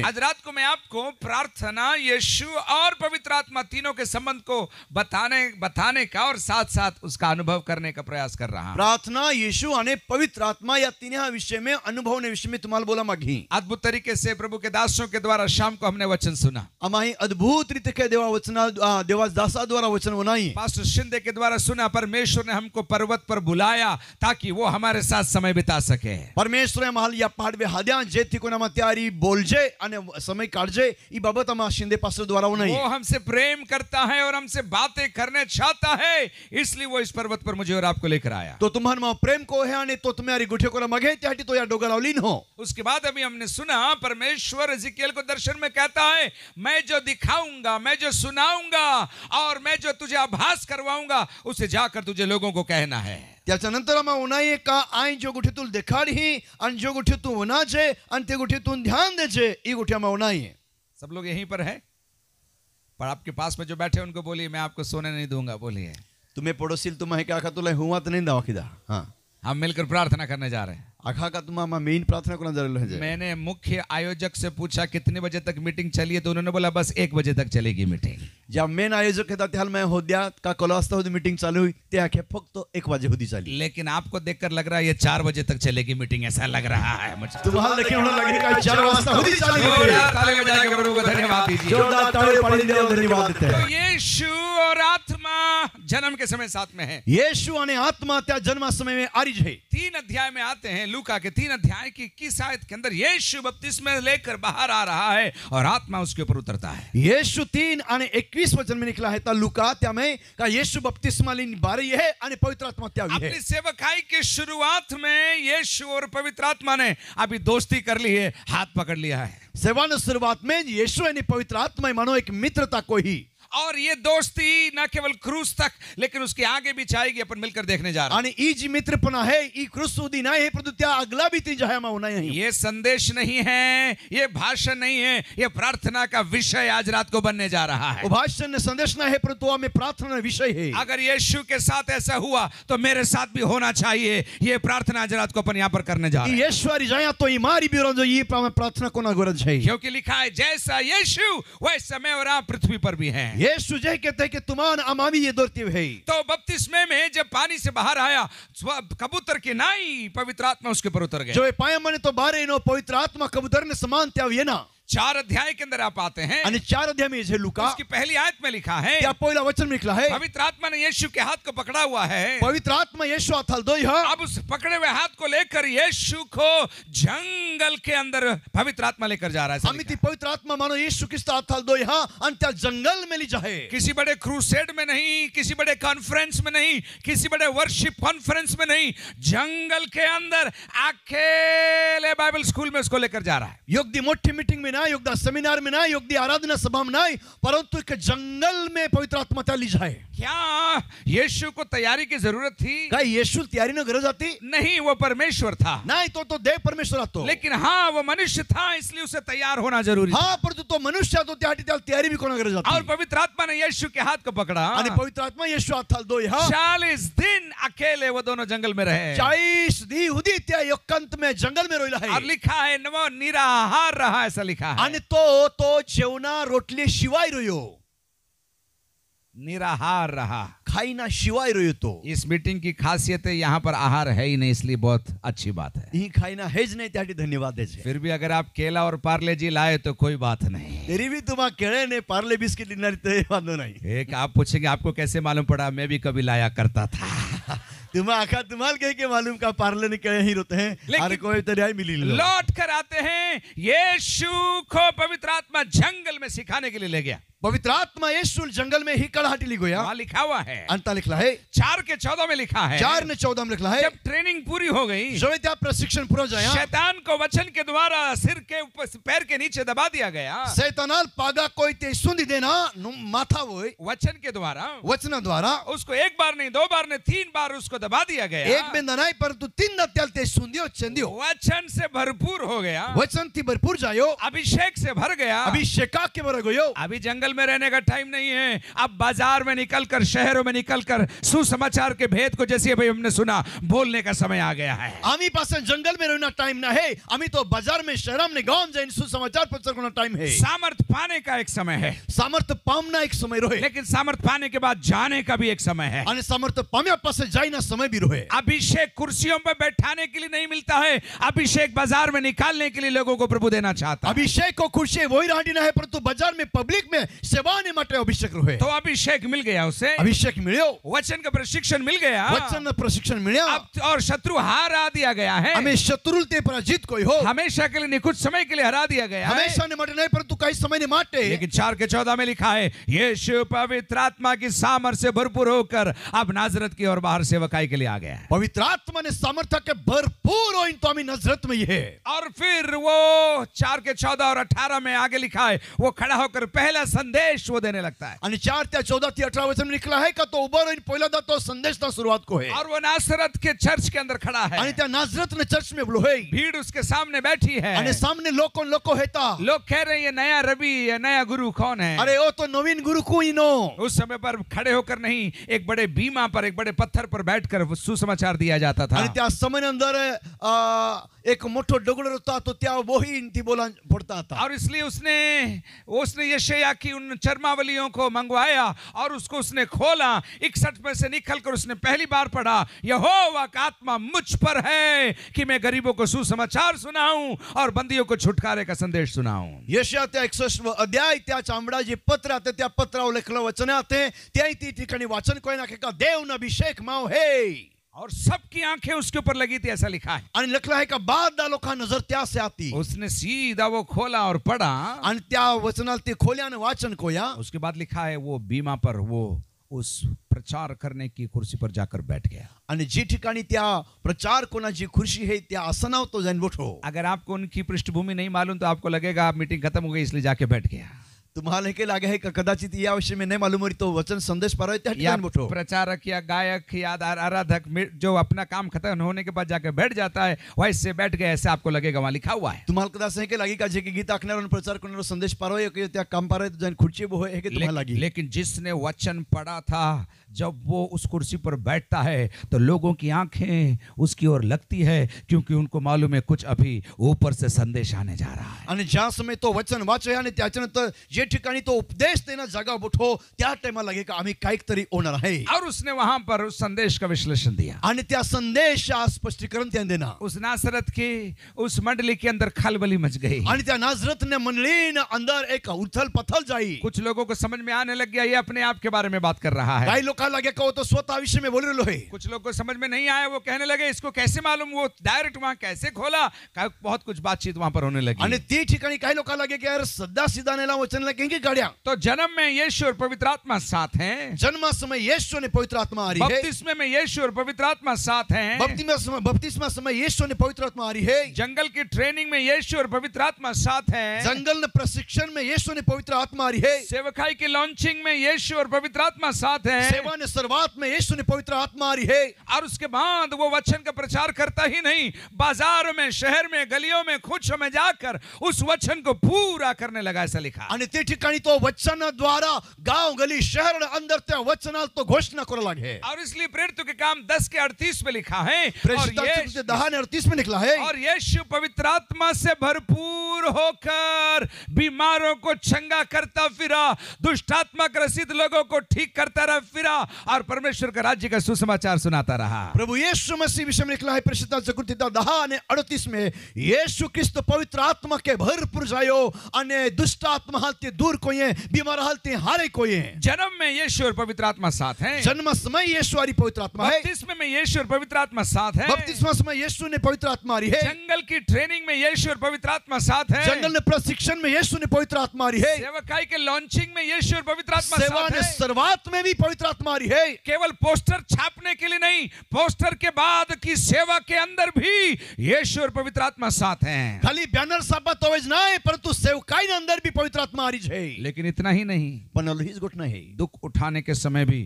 आज रात को मैं आपको प्रार्थना यीशु और पवित्र आत्मा तीनों के संबंध को बताने बताने का और साथ साथ उसका अनुभव करने का प्रयास कर रहा हूँ प्रार्थना यीशु आणि पवित्र आत्मा या तीन विषय में अनुभव ने विषय में तुम्हारा बोला मघी अद्भुत तरीके से प्रभु के दासों के द्वारा शाम को हमने वचन सुना हमारी अद्भुत रीति के देवा वचन देवा दासा द्वारा वचन बनाई पास्टर शिंदे के द्वारा सुना परमेश्वर ने हमको पर्वत पर बुलाया ताकि वो हमारे साथ समय बिता सके परमेश्वर महल या पहाड़ में जेती जे नाम त्यारी बोलजे અને સમય કાઢજે એ બાબત આમાં શિંદે પાસ્ટર દ્વારા નહીં वो हमसे प्रेम करता है और हमसे बातें करने चाहता है इसलिए वो इस पर्वत पर मुझे और आपको लेकर आया तो तुम्हारे માં પ્રેમ કો હે અને તો તમારી ગુઠે કોલા મગે ત્યાંથી તો યા ડોગરાવ લીન उसके बाद अभी हमने सुना परमेश्वर जिकेल को दर्शन में कहता है मैं जो दिखाऊंगा मैं जो सुनाऊंगा और मैं जो तुझे आभास करवाऊंगा उसे जाकर तुझे लोगों को कहना है त्याच्यानंतर उन्हाळी का आई जो गुठे देखाड ही अन जो गुठी तू उनाचे अन ते गुठे तू ध्यान देचे ई गुठे में उन्हाई है सब लोग यहीं पर है पर आपके पास में जो बैठे उनको बोलिए मैं आपको सोने नहीं दूंगा बोलिए तुम्हें पड़ोसी तुम्हें क्या खा तुला तो हुआ तो नहीं दवा खिदा हाँ हम मिलकर प्रार्थना करने जा रहे हैं अखाकत्मा मेन प्रार्थना करना जरूर है मैंने मुख्य आयोजक से पूछा कितने बजे तक मीटिंग चली है तो उन्होंने बोला बस एक बजे तक चलेगी मीटिंग जब मेन आयोजक कहता थे हो दिया का कलास्ता हो मीटिंग चालू हुई त्या खेपक तो एक बजे होती चली लेकिन आपको देखकर लग रहा है ये चार बजे तक चलेगी मीटिंग ऐसा लग रहा है मुझे तो धन्यवाद दीजिए और आत्मा जन्म के समय साथ में है यीशु અને आत्मा त्या जन्म समय में आरी है तीन अध्याय में आते हैं लूका के तीन अध्याय की किस आयत के अंदर यीशु में लेकर बाहर आ रहा है और आत्मा उसके ऊपर उतरता है यीशु तीन અને इक्कीस वचन में निकला है ता लूका ત્યાં में का यीशु बपतिस्मा लेने बारे है अने पवित्र आत्मा ત્યાં है अपनी सेवकाई के शुरुआत में यीशु और पवित्र आत्मा ने अभी दोस्ती कर ली है हाथ पकड़ लिया है सेवा शुरुआत में यीशु ने पवित्र आत्मा मानो एक मित्रता को ही और ये दोस्ती न केवल क्रूस तक लेकिन उसके आगे भी चाहेगी अपन मिलकर देखने जा रहे आणि ही जी मित्रपणा है अगला भी ती जहां होना ये संदेश नहीं है ये भाषण नहीं है ये प्रार्थना का विषय आज रात को बनने जा रहा है भाषण संदेश ना है परंतु तो हमें प्रार्थना विषय है अगर यीशु के साथ ऐसा हुआ तो मेरे साथ भी होना चाहिए ये प्रार्थना आज रात को अपन यहाँ पर करने जा रहे हैं ये तो इमारी भी रोजो ये प्रार्थना को ना गुरज है क्योंकि लिखा है जैसा यीशु वैसा मैं और आप पृथ्वी पर भी हैं यीशु जय कहते हैं कि तुमान अमामी ये दोरती हुई तो बपतिस्मे में जब पानी से बाहर आया कबूतर के नाई पवित्र आत्मा उसके ऊपर उतर गया जो पाया मने तो बारे इनो पवित्र आत्मा कबूतर ने समान त्याग ये ना चार अध्याय के अंदर आप आते हैं चार अध्याय में लुका उसकी पहली आयत में लिखा है पहला वचन में लिखा है पवित्र आत्मा ने यीशु के हाथ को पकड़ा हुआ है पवित्र आत्मा यीशु अथल दो अब उस पकड़े हुए हाथ को लेकर यीशु को जंगल के अंदर पवित्र आत्मा लेकर जा रहा है पवित्र आत्मा मानो यीशु किस अथल दो यहाँ अंत जंगल में ली जाए किसी बड़े क्रूसेड में नहीं किसी बड़े कॉन्फ्रेंस में नहीं किसी बड़े वर्शिप कॉन्फ्रेंस में नहीं जंगल के अंदर अकेले बाइबल स्कूल में उसको लेकर जा रहा है योग्य मोटी मीटिंग में ना युग्ध सेमिनार में ना युग्ध आराधना सभा में ना परंतु एक जंगल में पवित्र आत्मा चली जाए क्या यीशु को तैयारी की जरूरत थी क्या यीशु तैयारी में गरज आती नहीं वो परमेश्वर था नहीं तो तो देव परमेश्वर तो लेकिन हाँ वो मनुष्य था इसलिए उसे तैयार होना जरूरी हाँ पर तो, तो मनुष्य तो तैयारी भी कौन गरज और पवित्र आत्मा ने यीशु के हाथ को पकड़ा पवित्र आत्मा यीशु हाथ दो हाँ। चालीस दिन अकेले वो दोनों जंगल में रहे चालीस दी हुई यक्कंत में जंगल में रोला है लिखा है नमो निराहार रहा ऐसा लिखा है तो तो जेवना रोटली शिवाय रोयो निराहार रहा खाई ना शिवाय रही तो इस मीटिंग की खासियत है यहाँ पर आहार है ही नहीं इसलिए बहुत अच्छी बात है खाई ना हेज नहीं त्याटी धन्यवाद है फिर भी अगर आप केला और पार्ले जी लाए तो कोई बात नहीं तेरी भी तुम्हारा केले ने पार्ले बिस्किट लेना वादो नहीं एक आप पूछेंगे आपको कैसे मालूम पड़ा मैं भी कभी लाया करता था तुम्हारा आखा कह के मालूम का पार्ले ने कहे ही रोते हैं अरे कोई तरह मिली लौट कर आते हैं ये को पवित्र आत्मा जंगल में सिखाने के लिए ले गया पवित्र आत्मा यीशु जंगल में ही कड़ाहट ली गया लिखा हुआ है अंता लिखला है चार के चौदह में लिखा है चार ने चौदह में लिखला है जब ट्रेनिंग पूरी हो गई जो प्रशिक्षण पूरा जाए शैतान को वचन के द्वारा सिर के ऊपर पैर के नीचे दबा दिया गया शैतानाल पागा कोई ते देना माथा वो वचन के द्वारा वचन द्वारा उसको एक बार नहीं दो बार नहीं तीन बार उसको दबा दिया गया एक बिंदा नहीं परंतु तीन नलते सुन दियो चंदियो वचन से भरपूर हो गया वचन थी भरपूर जायो अभिषेक से भर गया अभिषेका के भर गयो अभी जंगल जंगल में रहने का टाइम नहीं है अब बाजार में निकलकर शहरों में निकलकर सुसमाचार के भेद को जैसे भाई हमने सुना बोलने का समय आ गया है आमी पास जंगल में रहना टाइम ना है अमी तो बाजार में शहर में गांव जाए सुसमाचार प्रचार करना टाइम है सामर्थ पाने का एक समय है सामर्थ पामना एक समय रोहे लेकिन सामर्थ पाने के बाद जाने का भी एक समय है सामर्थ સમર્થ पास પાસે જઈના સમય भी रोहे अभिषेक कुर्सियों पर बैठाने के लिए नहीं मिलता है अभिषेक बाजार में निकालने के लिए लोगों को प्रभु देना चाहता अभिषेक को कुर्सी वही रहा है परंतु बाजार में पब्लिक में સેવાને માટે અભિષેક રહે તો અભિષેક મિલ ગયા ઉસે અભિષેક મળ્યો वचन का प्रशिक्षण मिल गया वचन का प्रशिक्षण मिला तो और शत्रु हरा दिया गया है हमें शत्रु ते पराजित कोई हो हमेशा के लिए कुछ समय के लिए हरा दिया गया हमेशा ने मटे नहीं परंतु कई समय ने मटे लेकिन चार के चौदह में लिखा है यीशु पवित्र आत्मा की सामर से भरपूर होकर अब नजरत की और बाहर सेवकाई के लिए आ गया पवित्र आत्मा ने सामर्थ्य के भरपूर हो इन तो हमें नजरत में है और फिर वो चार के चौदह और अठारह में आगे लिखा है वो खड़ा होकर पहला सन संदेश वो देने लगता है आणि चार त्या चौदा ते अठरा वचन निकला है का तो उबर राहील पहिल्यांदा तो संदेश था शुरुआत को है और वो नासरत के चर्च के अंदर खड़ा है नासरत ने चर्च में बोलो भीड़ उसके सामने बैठी है सामने लोग कौन लोको हेता लोग कह रहे हैं ये नया रवि ये नया गुरु कौन है अरे वो तो नवीन गुरु को ही नो उस समय पर खड़े होकर नहीं एक बड़े बीमा पर एक बड़े पत्थर पर बैठकर सुसमाचार दिया जाता था आणि समय अंदर एक मोटो डगड़ होता तो त्या वो ही इनकी बोला पड़ता था और इसलिए उसने उसने ये शेया की उन चरमावलियों को मंगवाया और उसको उसने खोला इकसठ में से निकल कर उसने पहली बार पढ़ा यहोवा का आत्मा मुझ पर है कि मैं गरीबों को सुसमाचार सुनाऊं और बंदियों को छुटकारे का संदेश सुनाऊं यशया त्या अध्याय त्या चामा जी पत्र आते पत्र पत्रावर लेखलं वचन आते त्याही ठिकाणी वाचन को देव अभिषेक माओ है और सबकी आंखें उसके ऊपर लगी थी ऐसा लिखा है लखला का बाद दालो का नजर से आती उसने सीधा वो खोला और पढ़ा अंत्या त्या खोलिया ने वाचन कोया उसके बाद लिखा है वो बीमा पर वो उस प्रचार करने की कुर्सी पर जाकर बैठ गया जी ठिकाणी त्या प्रचार को जी खुशी है त्या तो जाऊन अगर आपको उनकी पृष्ठभूमि नहीं मालूम तो आपको लगेगा आप मीटिंग खत्म हो गई इसलिए जाके बैठ गया तुम्हाला के लागे है कदाचित या विषय में नहीं मालूम तो वचन संदेश पर प्रचारक या गायक या आराधक जो अपना काम खत्म होने के बाद जाकर बैठ जाता है वह इससे बैठ गए ऐसे आपको लगेगा वहां लिखा हुआ है तुम्हाला कदा हे के लगी का जी की गीत आखणार प्रचार करणार संदेश पर त्या काम पारो तो खुर्ची लेकिन जिसने वचन पढ़ा था जब वो उस कुर्सी पर बैठता है तो लोगों की आंखें उसकी ओर लगती है क्योंकि उनको मालूम है कुछ अभी ऊपर से संदेश आने जा रहा है ज्यादा समय तो वचन वाचन વાંચે जे ठिकाणी तो उपदेश देना जगह उठो क्या टाइमला लगेगा का तरी ओनर है और उसने वहां पर उस संदेश का विश्लेषण दिया आणि संदेश स्पष्टीकरण देना उस नासरत की उस मंडली के अंदर खलबली मच गई आणि नासरत नाजरत ने मंडली ने अंदर एक उथल पथल जाई कुछ लोगों को समझ में आने लग गया ये अपने आप के बारे में बात कर रहा है कई लोग लगे कहो तो स्वतः विषय में बोल रहे कुछ लोग को समझ में नहीं आया वो कहने लगे इसको कैसे मालूम वो डायरेक्ट वहां कैसे खोला बहुत कुछ बातचीत वहां पर होने लगी ती ठिकाणी काही लोग लगे की यार सदा सीधा नेला चलने लगे गाड़िया तो जन्म में यीशु और पवित्र आत्मा साथ है जन्म समय यीशु ने पवित्र आत्मा आ रही है बपतिस्मे में यीशु और पवित्र आत्मा साथ है बत्तीसवा समय बपतिस्मा ने पवित्र आत्मा आ रही है जंगल की ट्रेनिंग में यीशु और पवित्र आत्मा साथ है जंगल प्रशिक्षण में यीशु ने पवित्र आत्मा आ रही है सेवकाई की लॉन्चिंग में यीशु और पवित्र आत्मा साथ है ने शुरुआत में यीशु ने पवित्र आत्मा आ रही है और उसके बाद वो वचन का प्रचार करता ही नहीं बाजार में शहर में गलियों में खुद में जाकर उस वचन को पूरा करने लगा ऐसा लिखा आणि तो वचन द्वारा गांव गली शहर अंदर त्या वचन तो घोषणा कर लगे और इसलिए प्रेरित के काम 10 के 38 में लिखा है और ये दहा ने 38 में निकला है और यीशु पवित्र आत्मा से भरपूर होकर बीमारों को चंगा करता फिरा आत्मा ग्रसित लोगों को ठीक करता रहा फिरा रहा और परमेश्वर का राज्य का सुसमाचार सुनाता रहा प्रभु यीशु मसीह विषय में लिखला है प्रसिद्ध जगृतिता दहा अड़तीस में यीशु ख्रिस्त पवित्र आत्मा के भरपूर जायो અને दुष्ट आत्मा हालते दूर कोई बीमार हालते हारे कोई जन्म में यीशु और पवित्र आत्मा साथ हैं जन्म समय यीशु और पवित्र आत्मा है बपतिस्मा में यीशु और पवित्र आत्मा साथ है बपतिस्मा समय यीशु ने पवित्र आत्मा आ रही है जंगल की ट्रेनिंग में यीशु और पवित्र आत्मा साथ है जंगल ने प्रशिक्षण में यीशु ने पवित्र आत्मा आ रही है सेवकाई के लॉन्चिंग में यीशु और पवित्र आत्मा सेवा ने शुरुआत में भी पवित्र आत्मा हमारी है केवल पोस्टर छापने के लिए नहीं पोस्टर के बाद की सेवा के अंदर भी यीशु और पवित्र आत्मा साथ हैं खाली बैनर सापत होवे तो नहीं परंतु सेवकाई ने अंदर भी पवित्र आत्मा आ रही है लेकिन इतना ही नहीं पनल ही घुटना है दुख उठाने के समय भी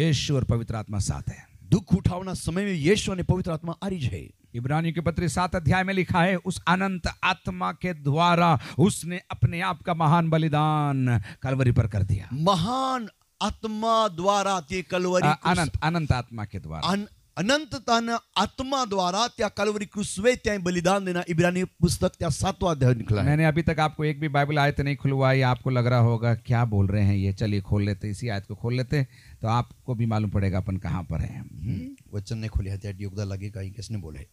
यीशु और पवित्र आत्मा साथ है दुख उठावना समय में यीशु ने पवित्र आत्मा आ रही है इब्रानी के पत्र सात अध्याय में लिखा है उस अनंत आत्मा के द्वारा उसने अपने आप का महान बलिदान कलवरी पर कर दिया महान आत्मा द्वारा ती कलवरी अनंत अनंत आत्मा के द्वारा अनंत तन आत्मा द्वारा त्या कलवरी कुसवे त्या बलिदान देना इब्रानी पुस्तक त्या सातवां अध्याय निकला मैंने अभी तक आपको एक भी बाइबल आयत नहीं खुलवाई आपको लग रहा होगा क्या बोल रहे हैं ये चलिए खोल लेते इसी आयत को खोल लेते तो आपको भी मालूम पड़ेगा अपन कहाँ पर हम्म, है वचन ने खोले हत्या योगदा लगे कहीं किसने बोले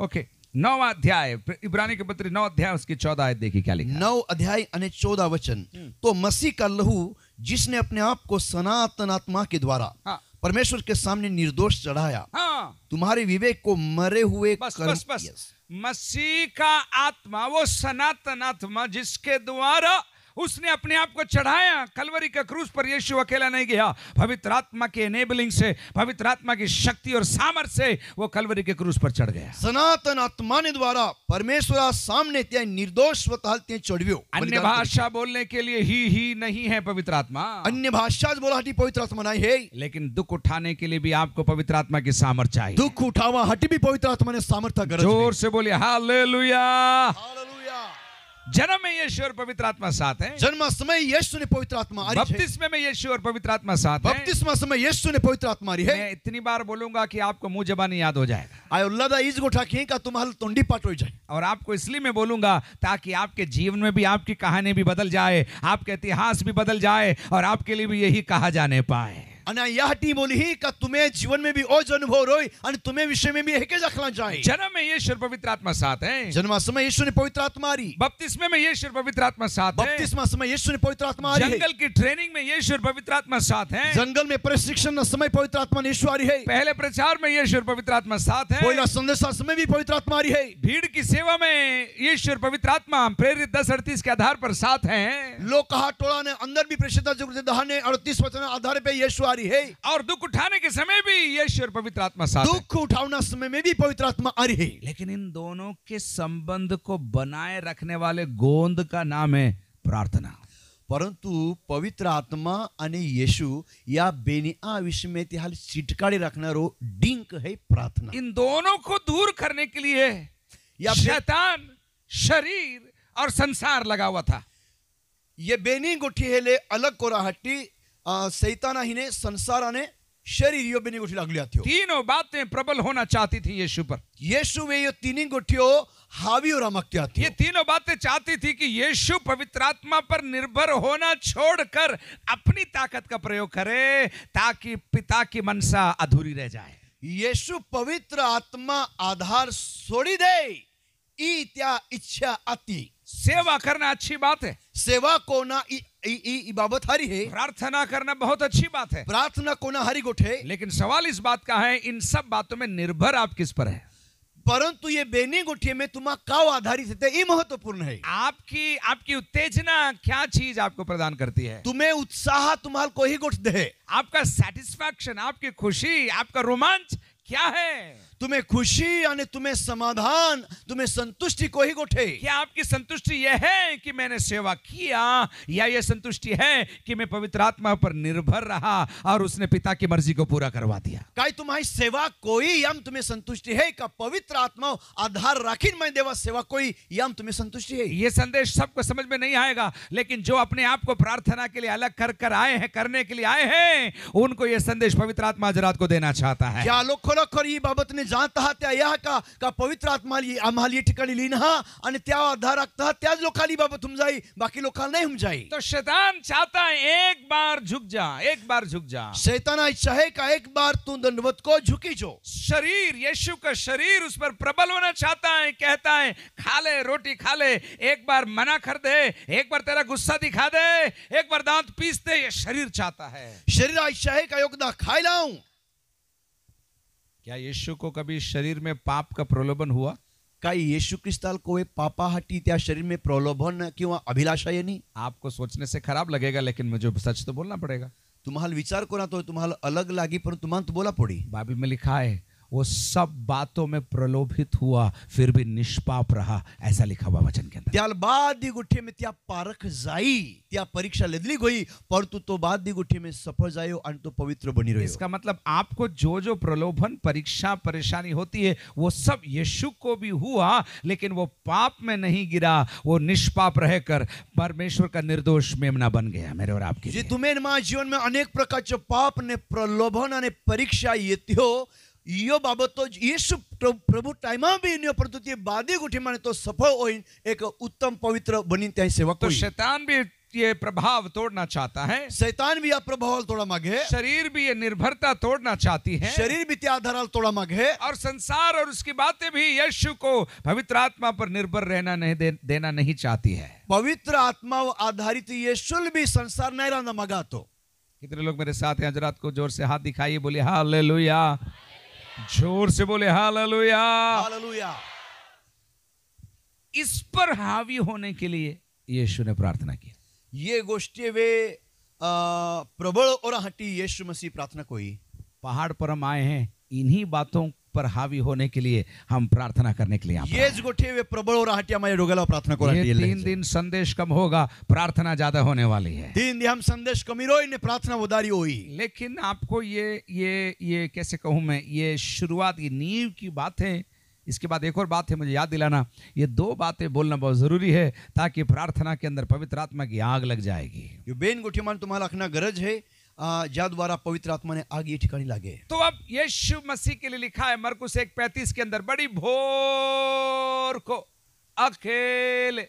ओके okay. नौ अध्याय इब्रानी के पत्र नौ अध्याय उसके चौदह आयत देखिए क्या लिखा नौ अध्याय चौदह वचन हम्म। तो मसीह का लहू जिसने अपने आप को सनातन आत्मा के द्वारा हाँ। परमेश्वर के सामने निर्दोष चढ़ाया हाँ। तुम्हारे विवेक को मरे हुए बस, कर्म बस, बस। मसीह का आत्मा वो सनातन आत्मा जिसके द्वारा उसने अपने आप को चढ़ाया कलवरी का क्रूज पर यीशु अकेला नहीं गया पवित्र आत्मा के एनेबलिंग से पवित्र आत्मा की शक्ति और सामर्थ्य से वो कलवरी के क्रूज पर चढ़ गया सनातन आत्मा ने द्वारा परमेश्वर सामने त्या निर्दोष स्वतः चढ़व्यो अन्य भाषा बोलने के लिए ही ही नहीं है पवित्र आत्मा अन्य भाषा बोला हटी पवित्र आत्मा नहीं है लेकिन दुख उठाने के लिए भी आपको पवित्र आत्मा की सामर्थ्य चाहिए दुख उठावा हटी भी पवित्र आत्मा ने सामर्थ्य जोर से बोलिए हालेलुया हालेलुया जन्म में यीशु और पवित्र आत्मा साथ है जन्म समय यीशु ने पवित्र आत्मा आ रही है में यीशु और पवित्र आत्मा साथ है बपतिस्मा समय यीशु ने पवित्र आत्मा आ रही है मैं इतनी बार बोलूंगा कि आपको मुंह जबानी याद हो जाएगा आई उल्लादा इज गोठा की का हल तोंडी पाट हो जाए और आपको इसलिए मैं बोलूंगा ताकि आपके जीवन में भी आपकी कहानी भी बदल जाए आपका इतिहास भी बदल जाए और आपके लिए भी यही कहा जाने पाए जीवन में भी ओज अनुभव જીવન મે ભી ઓજ અનુભવ રોય અને તુમે વિષય મે ભી એકે જ અખલા જાય જન્મ મે ઈશ્વર પવિત્ર આત્મા સાથ હે જન્મ સમય ઈશ્વર ની પવિત્ર આત્મા આ રહી બપ્તિસ્મે में ઈશ્વર ने पवित्र आत्मा जंगल की ट्रेनिंग में ये ईश्वर पवित्र आत्मा साथ है जंगल में प्रशिक्षण समय पवित्र आत्मा ईश्वरी है पहले प्रचार में ये ईश्वर पवित्र आत्मा साथ है पहला संदेश समय भी पवित्र आत्मा आ है भीड़ की सेवा में ये ईश्वर पवित्र आत्मा प्रेरित दस अड़तीस के आधार पर साथ है लोग कहा टोला ने अंदर भी प्रसिद्ध दहाने अड़तीस वचन आधार पर यीशु रही है और दुख उठाने के समय भी यीशु और पवित्र आत्मा साथ दुख उठाना समय में भी पवित्र आत्मा आ रही है लेकिन इन दोनों के संबंध को बनाए रखने वाले गोंद का नाम है प्रार्थना પરંતુ પવિત્ર આત્મા અને યેશુ યા બેની विषय में तिहाल ત્યાં रखना रो डिंक है प्रार्थना इन दोनों को दूर करने के लिए या शैतान शरीर और संसार लगा हुआ था ये बेनी गुठी हेले अलग को राहटी सैतान संसार ने शरीर यो बेनी गुठी लागली आती हो तीनों बातें प्रबल होना चाहती थी यीशु पर यीशु में यो तीनों गुठियों हावी और अमकती आती ये तीनों बातें चाहती थी कि यीशु पवित्र आत्मा पर निर्भर होना छोड़कर अपनी ताकत का प्रयोग करे ताकि पिता की मनसा अधूरी रह जाए यीशु पवित्र आत्मा आधार छोड़ी दे इत्या इच्छा आती सेवा करना अच्छी बात है सेवा को ना बाबत हरी है प्रार्थना करना बहुत अच्छी बात है प्रार्थना ना हरी गुट लेकिन सवाल इस बात का है इन सब बातों में निर्भर आप किस पर है परंतु ये बेनी गुठिये में तुम्हारा काव आधारित है ये महत्वपूर्ण है आपकी आपकी उत्तेजना क्या चीज आपको प्रदान करती है तुम्हें उत्साह तुम्हार को ही गुठ दे आपका सेटिस्फेक्शन आपकी खुशी आपका रोमांच क्या है तुम्हें खुशी यानी तुम्हें समाधान तुम्हें संतुष्टि को ही गोठे क्या आपकी संतुष्टि यह है कि मैंने सेवा किया या यह संतुष्टि है कि मैं पवित्र आत्मा पर निर्भर रहा और उसने पिता की मर्जी को पूरा करवा दिया का तुम्हारी सेवा कोई यम तुम्हें संतुष्टि है का पवित्र आत्मा आधार राखी मैं देवा सेवा कोई यम तुम्हें संतुष्टि है यह संदेश सबको समझ में नहीं आएगा लेकिन जो अपने आप को प्रार्थना के लिए अलग कर कर आए हैं करने के लिए आए हैं उनको यह संदेश पवित्र आत्मा आज रात को देना चाहता है क्या लोग खोलो खोर ये बाबत ने जात आहात त्या या का का पवित्र आत्मा आम्हाला ठिकाणी लिहिण आणि त्या आधार राखता त्याच लोकाली बाबत हम जाई बाकी लोकाला नाही हम जाई तो शैतान चाहता है एक बार झुक जा एक बार झुक जा शैतान है का एक बार तू दंडवत को झुकी जो शरीर यीशु का शरीर उस पर प्रबल होना चाहता है कहता है खा ले रोटी खा ले एक बार मना कर दे एक बार तेरा गुस्सा दिखा दे एक बार दांत पीस दे ये शरीर चाहता है शरीर चाहे का योगदा खाई लाऊं क्या यीशु को कभी शरीर में पाप का प्रलोभन हुआ काय यीशु क्रिस्ताल को वे हटी त्या शरीर में प्रलोभन क्यों अभिलाषा यानी आपको सोचने से खराब लगेगा लेकिन मुझे सच तो बोलना पड़ेगा तुम्हारा विचार को ना तो तुम्हारा अलग लगी पर तुम्हारा तो बोला पड़ी बाबी में लिखा है वो सब बातों में प्रलोभित हुआ फिर भी निष्पाप रहा ऐसा लिखा हुआ वचन के अंदर ત્યારબાદ દી ગુઠે મે ત્યાં પારખ જાઈ ત્યાં પરીક્ષા લેદલી ગઈ પરંતુ તો બાદ દી ગુઠે મે इसका मतलब आपको जो जो प्रलोभन परीक्षा परेशानी होती है वो सब यशु को भी हुआ लेकिन वो पाप में नहीं गिरा वो निष्पाप रहकर परमेश्वर का निर्दोष मेमना बन गया मेरे और आपके जी तुम्हें जीवन में अनेक प्रकार जो पाप ने प्रलोभन परीक्षा ये યત્યો ઈયો બાબતો ઈસુ प्रभु टाइम भी इन પ્રતિ બાદી गुठी माने तो सफल हो एक उत्तम पवित्र बनी त्या सेवक तो शैतान भी ये प्रभाव तोड़ना चाहता है शैतान भी यह प्रभाव तोड़ा मागे शरीर भी ये निर्भरता तोड़ना चाहती है शरीर भी त्याधाराल तोड़ा मागे और संसार और उसकी बातें भी यशु को पवित्र आत्मा पर निर्भर रहना नहीं दे, देना नहीं चाहती है पवित्र आत्मा आधारित ये शुल भी संसार नहीं रहना मगा तो कितने लोग मेरे साथ हैं रात को जोर से हाथ दिखाइए बोले लो लुया जोर से बोले हालेलुया हालेलुया इस पर हावी होने के लिए यीशु ने प्रार्थना की ये गोष्टी वे प्रबल और हटी यीशु मसीह प्रार्थना कोई पहाड़ पर हम आए हैं इन्हीं बातों पर हावी होने के लिए हम प्रार्थना करने के लिए येच गोठे वे प्रार्थना करा तीन दिन संदेश कम होगा प्रार्थना ज्यादा होने वाली है तीन दिन हम संदेश कम ही प्रार्थना उदारी हुई लेकिन आपको ये ये ये कैसे कहूं मैं ये शुरुआत ये नींव की बात है इसके बाद एक और बात है मुझे याद दिलाना ये दो बातें बोलना बहुत जरूरी है ताकि प्रार्थना के अंदर पवित्र आत्मा की आग लग जाएगी बेन गुठी गुठीमान तुम्हारा रखना गरज है ज्यादा पवित्र आत्मा ने आग ये ठिकाणी लागे तो अब यीशु मसीह के लिए लिखा है मरकुस एक पैंतीस के अंदर बड़ी भोर को अकेले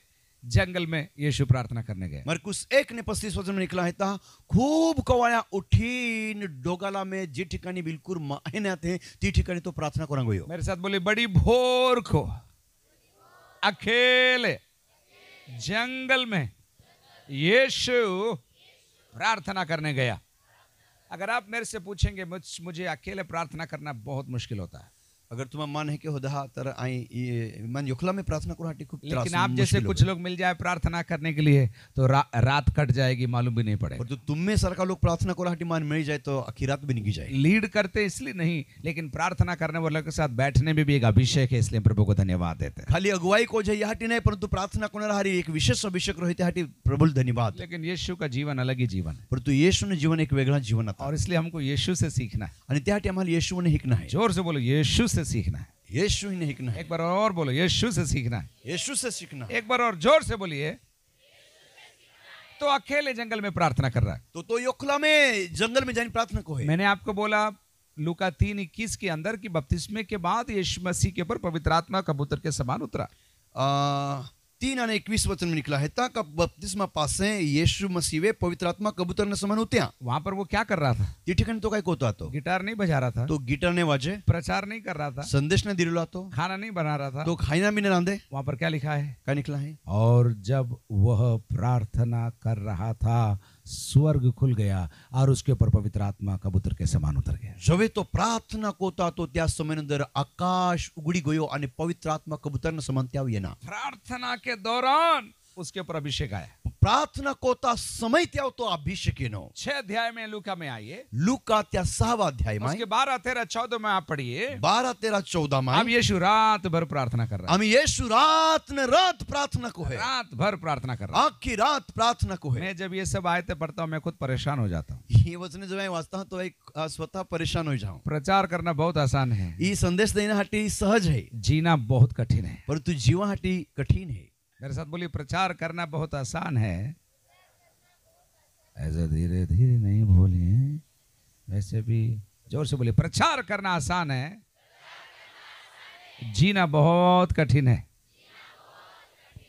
जंगल में यीशु प्रार्थना करने गए मरकुस एक ने पस्तीस वजन में निकला है खूब कवाया उठीन डोगाला में जी ठिकाणी बिल्कुल आते हैं ती ठिकाणी तो प्रार्थना करा गयो मेरे साथ बोले बड़ी भोर को अकेले जंगल में यीशु प्रार्थना करने गया अगर आप मेरे से पूछेंगे मुझ मुझे अकेले प्रार्थना करना बहुत मुश्किल होता है अगर तुम्हारा मन है कि होदहा तर आई मन युखला में प्रार्थना करो हटी लेकिन आप जैसे कुछ लोग मिल जाए प्रार्थना करने के लिए तो रा, रात कट जाएगी मालूम भी नहीं पड़ेगा तो तुम में सर का लोग प्रार्थना करो हटी मान मिल जाए तो आखिर रात भी निकल जाए लीड करते इसलिए नहीं लेकिन प्रार्थना करने वालों के साथ बैठने में भी एक अभिषेक है इसलिए प्रभु को धन्यवाद देते हैं खाली अगुवाई को जाए हाटी नहीं परंतु प्रार्थना को हरी एक विशेष अभिषेक रहते हटी प्रभु धन्यवाद लेकिन यीशु का जीवन अलग ही जीवन है परंतु यीशु ने जीवन एक वेगड़ा जीवन और इसलिए हमको यीशु से सीखना है हमारे ने सीखना है जोर से बोलो यीशु से सीखना है यीशु ही नहीं एक बार और बोलो यीशु से सीखना है यीशु से सीखना एक बार और जोर से बोलिए तो अकेले जंगल में प्रार्थना कर रहा है तो तो योखला में जंगल में जाने प्रार्थना को है मैंने आपको बोला लुका तीन इक्कीस के अंदर की बपतिस्मे के बाद यीशु मसीह के ऊपर पवित्र आत्मा कबूतर के समान उतरा तीन आने एक वचन में निकला है तक अब बपतिस्मा यीशु मसीह पवित्र आत्मा कबूतर ने समान होते हैं वहां पर वो क्या कर रहा था चिठिकन तो कहीं कोता तो गिटार नहीं बजा रहा था तो गिटार ने बाजे प्रचार नहीं कर रहा था संदेश ने दिला तो खाना नहीं बना रहा था तो खाईना भी नहीं वहां पर क्या लिखा है क्या निकला है और जब वह प्रार्थना कर रहा था स्वर्ग खुल गया और उसके ऊपर पवित्र आत्मा कबूतर के समान उतर गया जब तो प्रार्थना कोता तो त्या समय अंदर आकाश उगड़ी गयो और पवित्र आत्मा कबूतर न समान त्या प्रार्थना के दौरान उसके ऊपर अभिषेक आया प्रार्थना कोता तो समय त्या तो अभिषेक अभिषेकिनो छह अध्याय में लुका में आइए लुका त्या सहावा अध्याय में उसके बारह तेरह चौदह में आप पढ़िए बारह तेरह चौदह में हम यीशु रात भर प्रार्थना कर रहे हैं हम यीशु रात ने रात प्रार्थना को है रात भर प्रार्थना कर रहे हैं आखिर रात प्रार्थना को है मैं जब ये सब आयते पढ़ता हूँ मैं खुद परेशान हो जाता हूँ ये वचन जो मैं वास्ता हूँ तो एक स्वतः परेशान हो जाऊँ प्रचार करना बहुत आसान है ये संदेश देना हटी सहज है जीना बहुत कठिन है परंतु जीवा हटी कठिन है मेरे साथ बोली प्रचार करना बहुत आसान है ऐसे धीरे धीरे नहीं बोले वैसे भी जोर से बोलिए प्रचार करना आसान है जीना बहुत कठिन है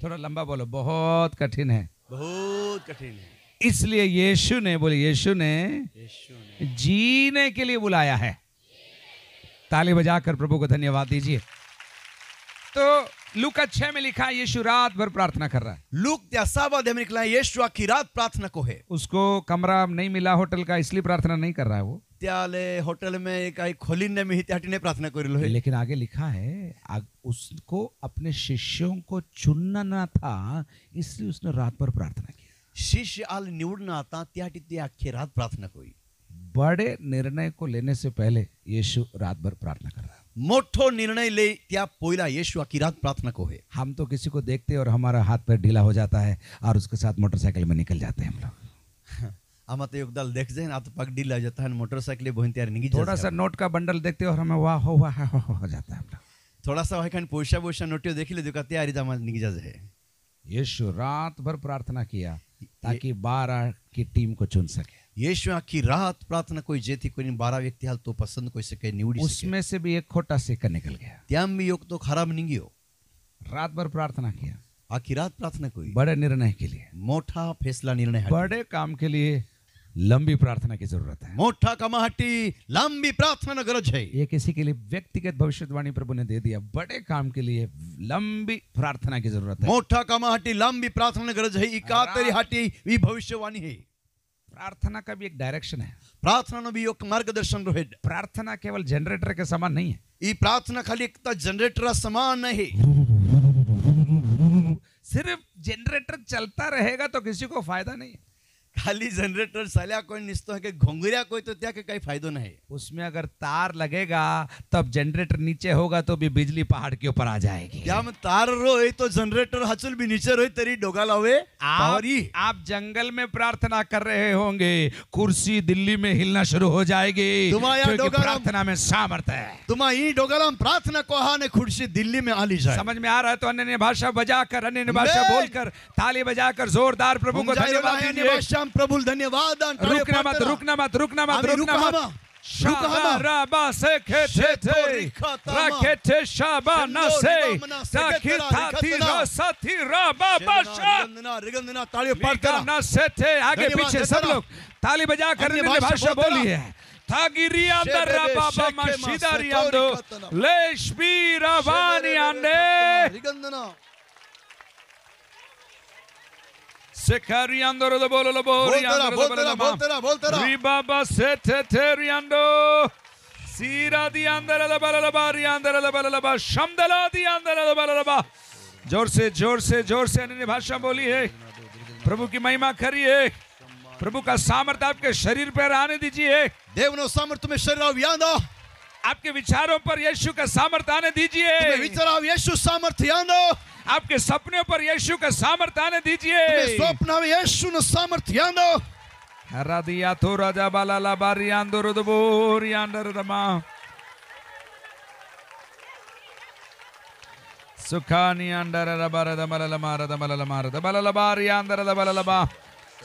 थोड़ा लंबा बोलो बहुत कठिन है बहुत कठिन है इसलिए यीशु ने बोले यीशु ने, ने जीने के लिए बुलाया है ताली बजाकर प्रभु को धन्यवाद दीजिए तो लुक अच्छे में लिखा है यीशु रात भर प्रार्थना कर रहा है लुक दसावा अध्याय में लिखा है यीशु की रात प्रार्थना को है उसको कमरा नहीं मिला होटल का इसलिए प्रार्थना नहीं कर रहा है वो त्याले होटल में काही खोली ने मी त्याटी ने प्रार्थना करेलो है लेकिन आगे लिखा है आग, उसको अपने शिष्यों को चुनना ना था इसलिए उसने रात भर प्रार्थना की शिष्य आल निवडना था त्याटी ती अख्खी रात प्रार्थना कोई बड़े निर्णय को लेने से पहले यीशु रात भर प्रार्थना कर रहा है मोठो निर्णय ले त्या पोइला यीशु रात प्रार्थना को है हम तो किसी को देखते और हमारा हाथ पर ढीला हो जाता है और उसके साथ मोटरसाइकिल में निकल जाते हैं हम लोग हम तो दल देख जाए ना तो पग ढीला हो जाता है मोटरसाइकिल बहुत तैयार नहीं थोड़ा सा नोट का बंडल देखते और हमें वाह हो वाह हो, हो हो जाता है हम लोग थोड़ा सा वही पोषा वोशा नोट देख ले देखा तैयारी जमा तो निकल जाते जाए यीशु रात भर प्रार्थना किया ताकि बारह की टीम को चुन सके ಯೇಸುವ ಆಕಿ ರಾಹತ್ ಪ್ರಾರ್ಥನಾ कोई જેથી કોઈની 12 વ્યક્તિ હાલ તો પસંદ કોઈ સકે નીવડી न्यूडी उसमें से भी एक खोटा सिक्का निकल गया ત્યાં भी योग तो खराब गयो रात भर प्रार्थना किया आखिर रात प्रार्थना कोई बड़े निर्णय के लिए मोटा फैसला निर्णय बड़े काम के लिए लंबी प्रार्थना की जरूरत है मोटा कमाहटी लंबी प्रार्थना गरज है ये किसी के लिए व्यक्तिगत भविष्यवाणी प्रभु ने दे दिया बड़े काम के लिए लंबी प्रार्थना की जरूरत है मोटा कमाहटी लंबी प्रार्थना गरज है इका तेरी हाटी भविष्यवाणी है प्रार्थना का भी एक डायरेक्शन है प्रार्थना भी एक मार्गदर्शन रहे प्रार्थना केवल जनरेटर के समान नहीं है ये प्रार्थना खाली एक जनरेटर तो समान नहीं सिर्फ जनरेटर चलता रहेगा तो किसी को फायदा नहीं है खाली जनरेटर सलिया कोई निस्तो કે ઘોંઘરિયા કોઈ તો ત્યાં કે કઈ फायदो नहीं उसमें अगर तार लगेगा तब जनरेटर नीचे होगा तो भी बिजली पहाड़ के ऊपर आ जाएगी ત્યાં तार रो तो जनरेटर હચુલ भी नीचे रोई तेरी डोगा लावे आप आप जंगल में प्रार्थना कर रहे होंगे कुर्सी दिल्ली में हिलना शुरू हो जाएगी प्रार्थना में सामर्थ है તુમા ઈ प्रार्थना પ્રાર્થના કોહા कुर्सी दिल्ली में आ ली जाए समझ में आ रहा है तो अन्य भाषा बजाकर अन्य भाषा बोलकर ताली कर जोरदार प्रभु को धन्यवाद नाम प्रभु धन्यवाद रुकना मत रुकना मत रुकना मत रुकना मत Shabaraba sekete rakete shabana आगे पीछे सब लोग ताली बजा कर भाषा बोली है थागिरी Secariando de bolo lo volterà, volterà, volterà, volterà. Ribaba sete teriando. Sira di andare la bala la bari andare la bala la ba. Shamdala di andare la bala la ba. जोर से जोर से जोर से अन्य भाषा बोली है प्रभु की महिमा करिए प्रभु का सामर्थ्य आपके शरीर पर आने दीजिए देवनो सामर्थ्य में शरीर व्यांदा आपके विचारों पर यीशु का सामर्थ आने दीजिए विचार यीशु सामर्थ्य आनो आपके सपने पर यीशु का सामर्थ आने दीजिए स्वप्न यीशु न सामर्थ्यानो हरादिया तो राजा बाला ला बारी आंदोर दबोर यांदर रमा सुखानी अंदर र बार द द मार अंडर रबर दमल लमार दमल लमार दबल लबार यांदर दबल लबा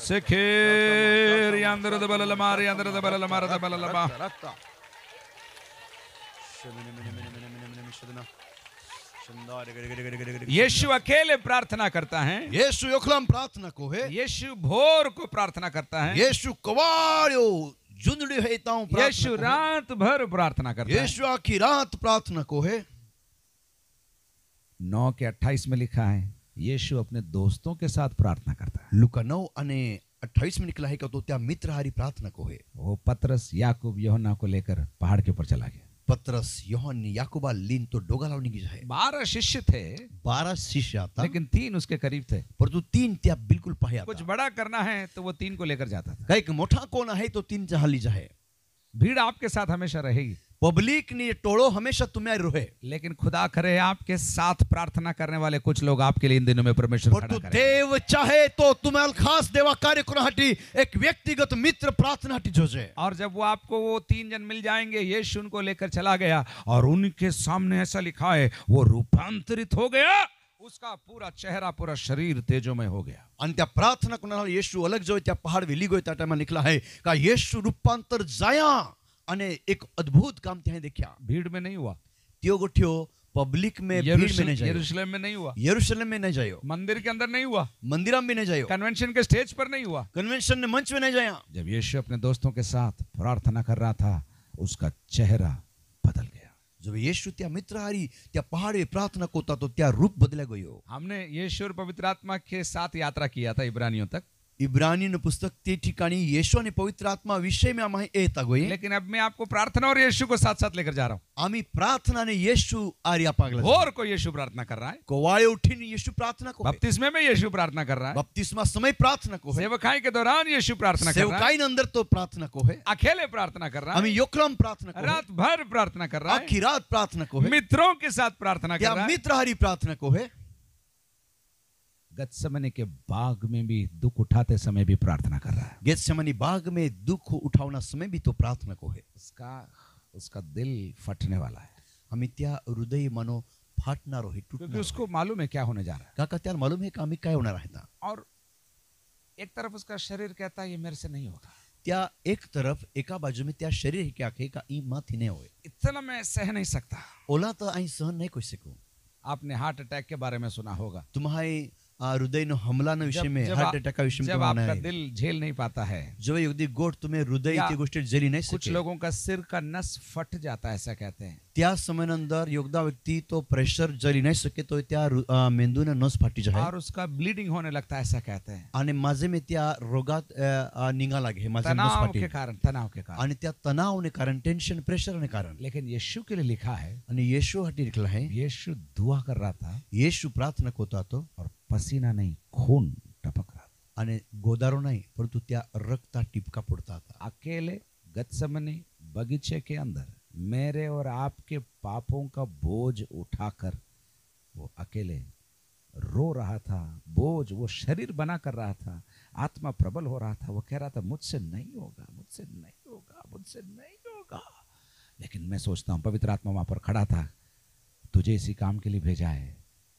सिखेर यांदर दबल लमार मार द लमार दबल बा यीशु अकेले प्रार्थना करता है यीशु योखलम प्रार्थना को है यीशु भोर को प्रार्थना करता है यीशु कवाड़ो जुंदड़ी झुंडड़ी हेताओं यीशु रात भर प्रार्थना करता है यीशु आखी रात प्रार्थना को है नौ के अट्ठाईस में लिखा है यीशु अपने दोस्तों के साथ प्रार्थना करता है लुका नौ अने अट्ठाईस में निकला है क्या तो त्या मित्र हारी प्रार्थना को है वो पतरस याकूब योहना को लेकर पहाड़ के ऊपर चला गया पतरस योहन याकूबा लीन तो डोगा लावनी की है बारह शिष्य थे बारह शिष्य था लेकिन तीन उसके करीब थे पर तो तीन त्या बिल्कुल पाया कुछ बड़ा करना है तो वो तीन को लेकर जाता था एक मोटा कोना है तो तीन जहाली जाए भीड़ आपके साथ हमेशा रहेगी पब्लिक ने ये टोड़ो हमेशा तुम्हें रोहे लेकिन खुदा करे आपके साथ प्रार्थना करने वाले कुछ लोग आपके लिए इन दिनों में परमेश्वर तो देव चाहे तो तुम्हें खास देवा कार्य को हटी एक व्यक्तिगत मित्र प्रार्थना हटी जोजे और जब वो आपको वो तीन जन मिल जाएंगे ये उनको लेकर चला गया और उनके सामने ऐसा लिखा है वो रूपांतरित हो गया उसका पूरा चेहरा पूरा शरीर तेजोमय हो गया અને प्रार्थना को કરનાર યેશુ અલગ જોઈ ત્યાં પહાડ વેલી ગયો ત્યાં ટાઈમમાં નીકળા હે કા યેશુ રૂપાંતર अने एक अद्भुत काम ત્યાં દેખ્યા भीड़ में नहीं हुआ તેઓ ગોઠ્યો पब्लिक में भीड़ में नहीं जायो यरूशलेम में नहीं हुआ यरूशलेम में नहीं जायो मंदिर के अंदर नहीं हुआ मंदिर में नहीं जायो कन्वेंशन के स्टेज पर नहीं हुआ कन्वेंशन ने मंच में नहीं जाया जब यीशु अपने दोस्तों के साथ प्रार्थना कर रहा था उसका चेहरा बदल गया जब यीशु त्या मित्र हारी त्या पहाड़े प्रार्थना कोता तो त्या रूप बदले गयो हमने यीशु और पवित्र आत्मा के साथ यात्रा किया था इब्रानियों तक इब्रानी पुस्तक ते ठिकाणी पवित्र आत्मा विषय में हमें लेकिन अब मैं आपको प्रार्थना और यीशु को साथ साथ लेकर जा रहा हूँ आमी प्रार्थना ने यीशु आर्या पागल और को यीशु प्रार्थना कर रहा है उठी उठिन यीशु प्रार्थना को बपतिस्मे में यीशु प्रार्थना कर रहा है बपतिस्मा समय प्रार्थना को है सेवकाई के दौरान यीशु प्रार्थना कर रहा है सेवकाई अंदर तो प्रार्थना को है अकेले प्रार्थना कर रहा है हमें प्रार्थना रात भर प्रार्थना कर रहा है रात प्रार्थना को है मित्रों के साथ प्रार्थना कर रहा है मित्र हरी प्रार्थना को है गतसमने के बाग में भी दुख उठाते समय भी प्रार्थना कर रहा है गतसमनी बाग में दुख उठावना समय भी तो प्रार्थना को है उसका उसका दिल फटने वाला है अमित्या हृदय मनो फटना रोहित क्योंकि उसको मालूम है क्या होने जा रहा है काका त्यार मालूम है कामी क्या होना रहता और एक तरफ उसका शरीर कहता है ये मेरे से नहीं होगा त्या एक तरफ एक बाजू में त्या शरीर ही क्या का ई मत ही नहीं होए इतना मैं सह नहीं सकता ओला तो आई सहन नहीं कर सकूं आपने हार्ट अटैक के बारे में सुना होगा तुम्हारी हृदय हमला हमलाना विषय में हार्ट अटैक का विषय जब आपका दिल झेल नहीं पाता है जेव्हा अगदी गोट तुम्हें हृदय की गोष्ठी झेली नाही कुछ लोगों का सिर का नस फट जाता है ऐसा कहते हैं त्या समयानंतर योगदा व्यक्ति तो प्रेशर जरी नहीं सके तो त्या मेंदू ने नस फाटी जाए और उसका ब्लीडिंग होने लगता है ऐसा कहते हैं आणि माझे में त्या रोगात निगा लगे माझे नस फाटी के कारण तनाव के कारण आणि त्या तनाव ने कारण टेंशन प्रेशर ने कारण लेकिन यीशु के लिए लिखा है आणि यीशु हटी लिखला है यीशु दुआ कर रहा था यीशु प्रार्थना करता तो और नहीं खून टपक रहा था गोदारो नहीं परंतु त्या रक्त ટીપકા पड़ता था अकेले गतसमनी बगीचे के अंदर मेरे और आपके पापों का बोझ उठाकर वो अकेले रो रहा था बोझ वो शरीर बना कर रहा था आत्मा प्रबल हो रहा था वो कह रहा था मुझसे नहीं होगा मुझसे नहीं होगा मुझसे नहीं होगा लेकिन मैं सोचता हूँ पवित्र आत्मा वहाँ पर खड़ा था तुझे इसी काम के लिए भेजा है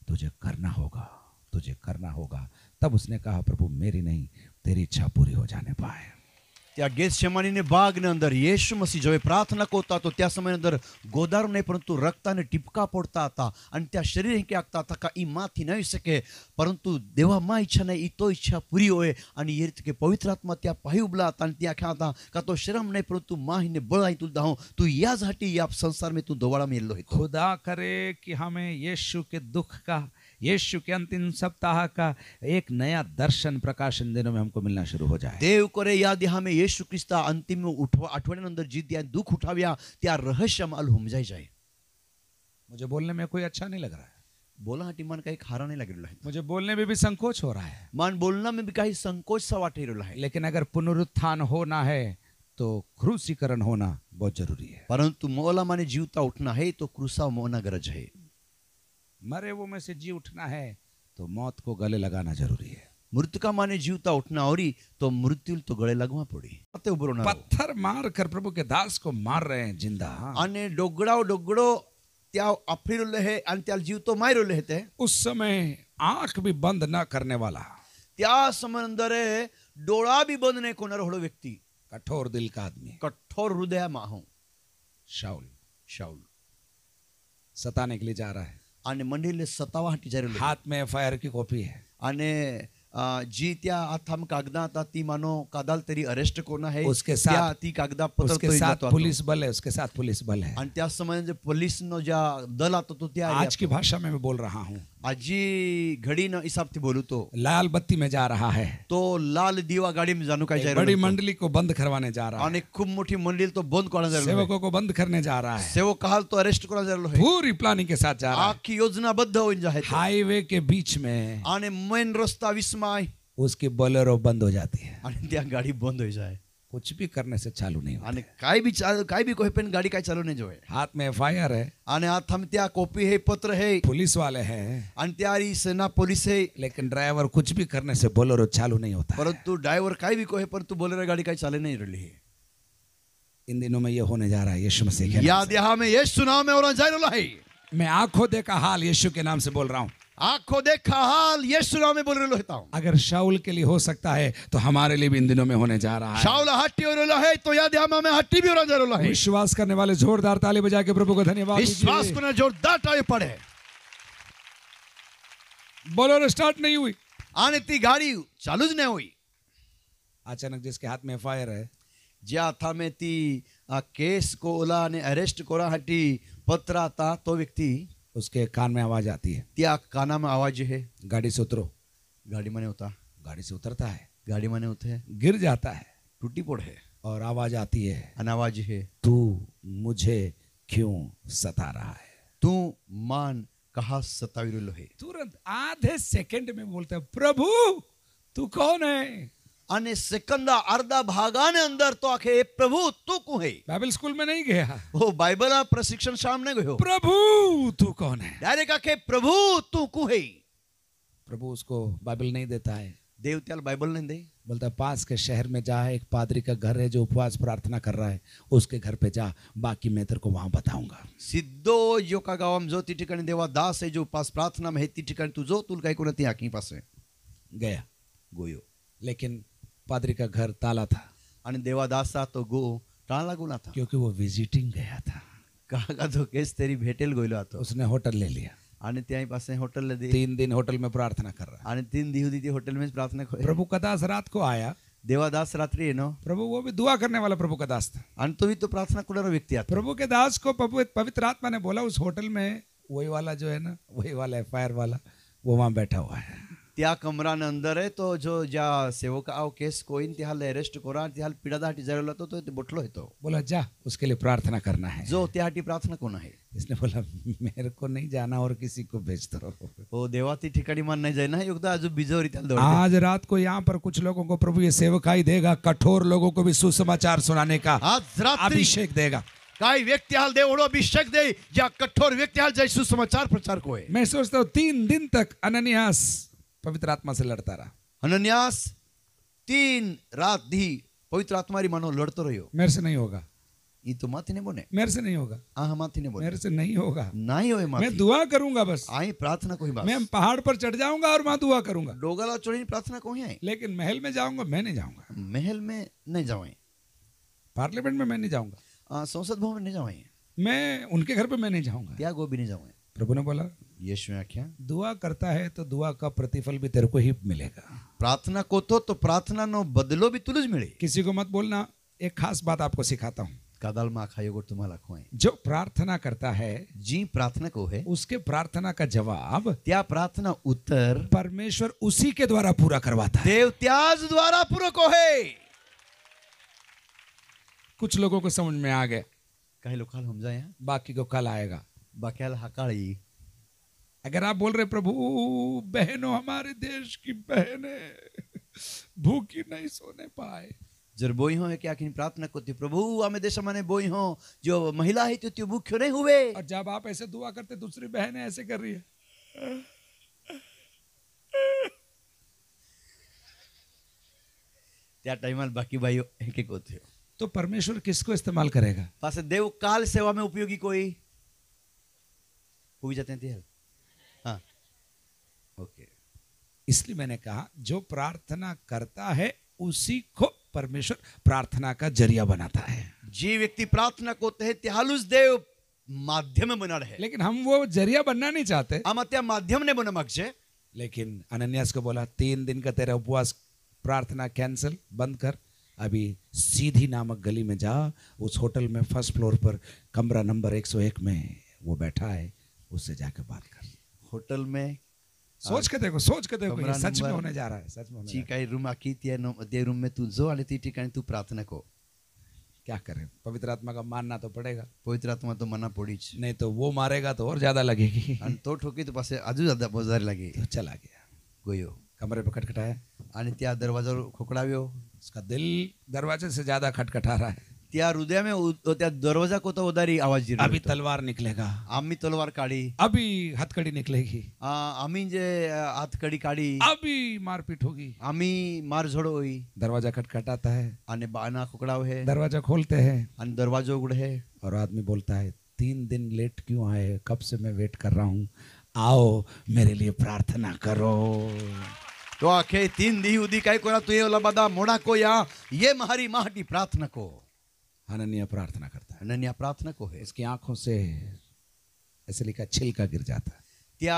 तुझे करना होगा तुझे करना होगा तब उसने कहा प्रभु मेरी नहीं तेरी इच्छा पूरी हो जाने पाए त्या गेत शेमानी ने बाग ने अंदर येशु मसीह जब प्रार्थना को होता तो त्या समय अंदर गोदार नहीं परंतु रक्ता ने टिपका पड़ता था अन त्या शरीर ही क्या था का ई माँ नहीं सके परंतु देवा माँ इच्छा नहीं ई तो इच्छा पूरी होए अन ये के पवित्र आत्मा त्या पही उबला था अन त्या क्या था का तो शरम नहीं परंतु माँ संसार में तू दोबारा मिल तो. खुदा करे हमें यीशु के अंतिम सप्ताह का एक नया दर्शन प्रकाशन दिनों में हमको मिलना शुरू हो जाए देव करे याद हमें यीशु क्रिस्ता अंतिम उठवा आठवड्यानंतर जी त्या दुःख उठाव्या त्या माल हम जाए मुझे बोलने में कोई अच्छा नहीं लग रहा है मन મન કઈ नहीं लग रहा है मुझे बोलने में भी संकोच हो रहा है મન बोलना में भी कहीं संकोच સા વાટી रहा है लेकिन अगर पुनरुत्थान होना है तो क्रूसीकरण होना बहुत जरूरी है परंतु मौला माने जीवता उठना है तो क्रूसा મોના गरज है मरे वो में से जी उठना है तो मौत को गले लगाना जरूरी है का माने जीवता उठना और तो मृत्यु तो गले लगवा पड़ी पत्थर मार कर प्रभु के दास को मार रहे हैं जिंदा अने डोगड़ाओ डोगड़ो त्याव अफिर लहे अंत्याल जीव तो मायर लहे थे उस समय आंख भी बंद ना करने वाला त्या समंदर डोड़ा भी बंद ने कोनर होड़ो व्यक्ति कठोर दिल का आदमी कठोर हृदय माहू शाउल शाउल सताने के लिए जा रहा है मंडी ले સતાવવા टीचर हाथ में एफ એફઆઈઆર કી की कॉपी है जी त्या आता हम कागदा आता ती मानो कादाल तेरी अरेस्ट कोना है उसके साथ ती कागदा पत्र उसके तो साथ पुलिस बल है उसके साथ पुलिस बल है अंत्यास समय जब पुलिस नो जा दल आता तो त्या आज की तो। भाषा में मैं बोल रहा हूँ अजी घड़ी ना हिसाब से बोलू तो लाल बत्ती में जा रहा है तो लाल दीवा गाड़ी में जानू का जा बड़ी मंडली को बंद करवाने जा रहा है खूब मोटी मंडली तो बंद करना जरूर सेवकों को बंद करने जा रहा है सेवक कहा तो अरेस्ट करना जरूर है पूरी प्लानिंग के साथ जा रहा है आपकी बद्ध हो जाए हाईवे के बीच में आने मेन रास्ता विस्मय उसकी बोलेरो बंद हो जाती है गाड़ी बंद हो जाए कुछ भी करने से चालू नहीं होता काय बी चाल काय बी कोही पण गाडी का चालू नहीं जो है हाथ में एफ आय आर आहे आणि हम त्या कॉपी है पत्र है पुलिस वाले है अंत्यारी सेना पुलिस है लेकिन ड्राइवर कुछ भी करने से बोलेरो चालू नहीं होता परंतु ड्राइवर काय भी कोहे परंतु बोलेरो गाडी का चालू नहीं रही है इन दिनों में ये होने जा रहा है यीशु मसीह के नाम या में यीशु नाम में और मैं आंखों देखा हाल यीशु के नाम से बोल रहा हूँ आंखों देखा हाल ये नाम में बोल रहे अगर शाउल के लिए हो सकता है तो हमारे लिए भी इन दिनों में होने जा रहा है शाउल हट्टी और रोला है तो याद हम हमें हट्टी भी होना रोला है विश्वास करने वाले जोरदार ताली बजा के प्रभु को धन्यवाद विश्वास करना जोरदार ताली पड़े बोलो स्टार्ट नहीं हुई आने ती गाड़ी चालू नहीं हुई अचानक जिसके हाथ में एफ है ज्या था में ती केस को ओला ने अरेस्ट कोरा हटी पत्र आता तो व्यक्ति उसके कान में आवाज आती है क्या काना में आवाज है गाड़ी से उतरो गाड़ी मैंने उतार गाड़ी से उतरता है गाड़ी मैंने उतरे गिर जाता है टूटी पोड़ है और आवाज आती है अनावाज है तू मुझे क्यों सता रहा है तू मान कहा सतावी तुरंत आधे सेकंड में बोलते है प्रभु तू कौन है અને સિકંદા અર્ધા ભાગાને અંદર તો આખે પ્રભુ તું કોણ હે બાઇબલ સ્કૂલ માં નહીં ગયા ઓ બાઇબલ આ પ્રશિક્ષણ સામને ગયો પ્રભુ તું કોણ હે ડાયરેક્ટ આખે પ્રભુ તું કોણ હે प्रभु उसको बाइबल नहीं देता है देवत्याल बाइबल नहीं दे बोलता पास के शहर में जा एक पादरी का घर है जो उपवास प्रार्थना कर रहा है उसके घर पे जा बाकी मैं तेरे को वहां बताऊंगा सिद्धो यो का गावम जो ती देवा दास है जो उपवास प्रार्थना में है ती तू जो तुल काय कोणती आकी पास है गया गोयो लेकिन पादरी का घर ताला था देवादास देवादासा तो गो टाळला गुना था क्योंकि वो विजिटिंग गया था काका तो केस तेरी भेटेल गोयलो तो उसने होटल ले लिया आणि त्याही पास होटल ले दी तीन दिन होटल में प्रार्थना कर रहा आने तीन दिवस ती होटल में प्रार्थना प्रभु कदास रात को आया देवादास रात्रि है नो प्रभु वो भी दुआ करने वाला प्रभु का दास था अंत तो भी तो प्रार्थना कुड़ा व्यक्ति आता प्रभु के दास को प्रभु पवित्र आत्मा ने बोला उस होटल में वही वाला जो है ना वही वाला है फायर वाला वो वहाँ बैठा हुआ है त्या कमरा ने अंदर ત્યાં કમરાના અંદર તો જો જ્યાં સેવકાઓ કેસ કોઈન ત્યાં એરેસ્ટ કોરા ત્યાં પીડાદાટી જરેલો હતો તો તે है तो बोला जा उसके लिए प्रार्थना करना है जो त्याटी प्रार्थना कोना है इसने बोला मेरे को नहीं जाना और किसी को भेज दो वो देवाती ठिकाणी मान नहीं जाना योगदा आज बिजोरी तल रीतल आज रात को यहाँ पर कुछ लोगों को प्रभु ये सेवकाई देगा कठोर लोगों को भी सुसमाचार सुनाने का आज रात अभिषेक देगा काही व्यक्ति हाल दे ओडो अभिषेक दे या कठोर व्यक्ति हाल जय सुसमाचार प्रचार को है मैं सोचता हूँ तीन दिन तक अनन्यास पवित्र आत्मा से लड़ता रहा अनन्यास तीन रात दी पवित्र आत्मा मानो लड़ते रहो मेरे से नहीं होगा ये तो माथी ने बोले मेरे से नहीं होगा हाँ माथी ने बोले मेरे से नहीं होगा नहीं होगा मैं दुआ करूंगा बस आई प्रार्थना कोई बात मैं पहाड़ पर चढ़ जाऊंगा और मैं दुआ करूंगा डोगा चोरी प्रार्थना कोई है लेकिन महल में जाऊंगा मैं नहीं जाऊंगा महल में नहीं जाऊंगे पार्लियामेंट में मैं नहीं जाऊंगा संसद भवन में नहीं जाऊंगे मैं उनके घर पे मैं नहीं जाऊंगा क्या गोभी नहीं जाऊंगा प्रभु ने बोला यीशु ने आख्या दुआ करता है तो दुआ का प्रतिफल भी तेरे को ही मिलेगा प्रार्थना को तो तो प्रार्थना नो बदलो भी तुलज मिले किसी को मत बोलना एक खास बात आपको सिखाता हूँ जो प्रार्थना करता है जी प्रार्थना को है उसके प्रार्थना का जवाब त्या प्रार्थना उत्तर परमेश्वर उसी के द्वारा पूरा करवाता है देव त्याज द्वारा पूरा को है कुछ लोगों को समझ में आ गया कहीं लोग कल हम जाए हाँ? बाकी को कल आएगा बकेल हकाली अगर आप बोल रहे प्रभु बहनों हमारे देश की बहने भूखी नहीं सोने पाए जर बोई हो क्या कि प्रार्थना करती प्रभु आमे देश माने बोई हो जो महिला है तो भूखे नहीं हुए और जब आप ऐसे दुआ करते दूसरी बहन ऐसे कर रही है त्या टाइम बाकी भाई एक एक होते हो तो परमेश्वर किसको इस्तेमाल करेगा पास देव काल सेवा में उपयोगी कोई हो भी जाते हैं हाँ ओके इसलिए मैंने कहा जो प्रार्थना करता है उसी को परमेश्वर प्रार्थना का जरिया बनाता है जी व्यक्ति प्रार्थना को त्यालुस देव माध्यम बना रहे लेकिन हम वो जरिया बनना नहीं चाहते हम अत्या माध्यम ने बना मगजे लेकिन अनन्यास को बोला तीन दिन का तेरा उपवास प्रार्थना कैंसिल बंद कर अभी सीधी नामक गली में जा उस होटल में फर्स्ट फ्लोर पर कमरा नंबर 101 में वो बैठा है उससे जाके बात कर होटल में सोच के देखो सोच के देखो ये सच में होने जा रहा है सच में जी काही रूम आकी थी नो दे रूम में तू जो वाली थी ठिकाने तू प्रार्थना को क्या करें पवित्र आत्मा का मानना तो पड़ेगा पवित्र आत्मा तो मना पड़ी नहीं तो वो मारेगा तो और ज्यादा लगेगी तो ठोकी तो पास आजू ज्यादा बहुत ज्यादा लगे तो चला गया गोयो कमरे पे खटखटाया आणि त्या दरवाजावर खोकडाव्यो उसका दिल दरवाजे से ज्यादा खटखटा रहा है त्या हृदय में त्या दरवाजा को तो उधर ही आवाज अभी तलवार निकलेगा आम्मी तलवार काढी अभी हथकड़ी निकलेगी आम्मी जे हथकड़ी काढी अभी मारपीट होगी मार मारझोड हुई दरवाजा खटखटाता है आणि बाना कुकड़ाव है दरवाजा खोलते है आणि दरवाजा उगड़े है और आदमी बोलता है तीन दिन लेट क्यों आए कब से मैं वेट कर रहा हूँ आओ मेरे लिए प्रार्थना करो तो आखे तीन दी उदी કાંઈ को તું એ ઓલા બધા મોડા કો યા યે મારી માટી अनन्या प्रार्थना करता है अनन्या प्रार्थना को है इसकी आंखों से ऐसे लिखा छिलका गिर जाता है क्या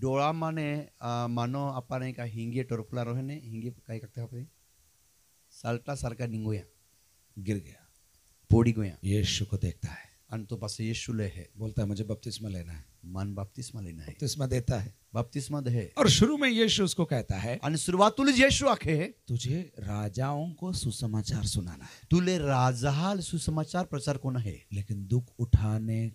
डोळा माने मानो अपने का हिंगे टोरपला रोहने हिंगे काय करते हैं सल्टा सर का निंगोया गिर गया पोड़ी गोया यीशु को देखता है अंत तो पास यीशु ले है बोलता है मुझे बपतिस्मा लेना है मन बपतिस्मा लेना है बपतिस्मा देता है बपतिस्मा दे और शुरू में यीशु उसको कहता है अन शुरुआतुल यीशु आखे है तुझे राजाओं को सुसमाचार सुनाना है तुले राजाल सुसमाचार प्रचार कोण है लेकिन दुख उठाने